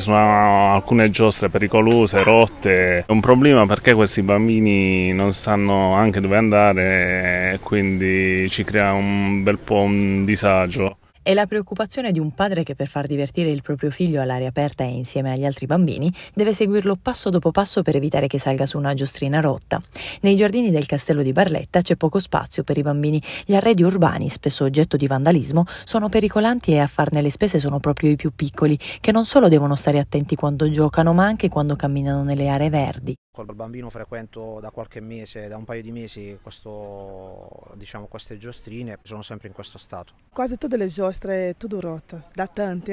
ci sono ah, alcune giostre pericolose, rotte. È un problema perché questi bambini non sanno anche dove andare e quindi ci crea un bel po' un disagio. È la preoccupazione di un padre che per far divertire il proprio figlio all'aria aperta e insieme agli altri bambini deve seguirlo passo dopo passo per evitare che salga su una giostrina rotta. Nei giardini del castello di Barletta c'è poco spazio per i bambini. Gli arredi urbani, spesso oggetto di vandalismo, sono pericolanti e a farne le spese sono proprio i più piccoli, che non solo devono stare attenti quando giocano, ma anche quando camminano nelle aree verdi col bambino frequento da qualche mese, da un paio di mesi, questo, diciamo, queste giostrine, sono sempre in questo stato. Quasi tutte le giostre, sono rotte, da tante,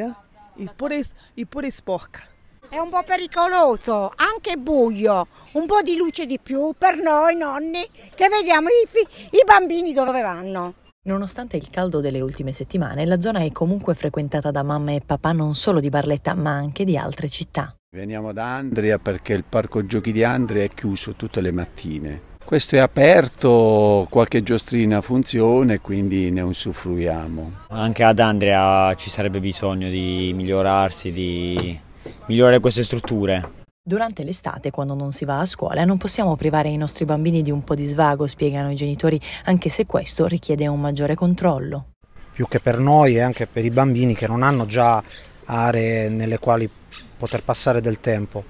eh? e pure, pure sporca. È un po' pericoloso, anche buio, un po' di luce di più per noi nonni che vediamo i, i bambini dove vanno. Nonostante il caldo delle ultime settimane, la zona è comunque frequentata da mamma e papà non solo di Barletta ma anche di altre città. Veniamo da Andria perché il parco giochi di Andria è chiuso tutte le mattine. Questo è aperto, qualche giostrina funziona e quindi ne usufruiamo. Anche ad Andria ci sarebbe bisogno di migliorarsi, di migliorare queste strutture. Durante l'estate, quando non si va a scuola, non possiamo privare i nostri bambini di un po' di svago, spiegano i genitori, anche se questo richiede un maggiore controllo. Più che per noi e anche per i bambini che non hanno già aree nelle quali poter passare del tempo.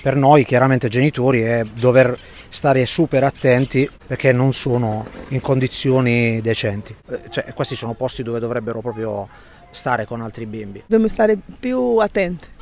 Per noi chiaramente genitori è dover stare super attenti perché non sono in condizioni decenti. Eh, cioè, questi sono posti dove dovrebbero proprio stare con altri bimbi. Dobbiamo stare più attenti.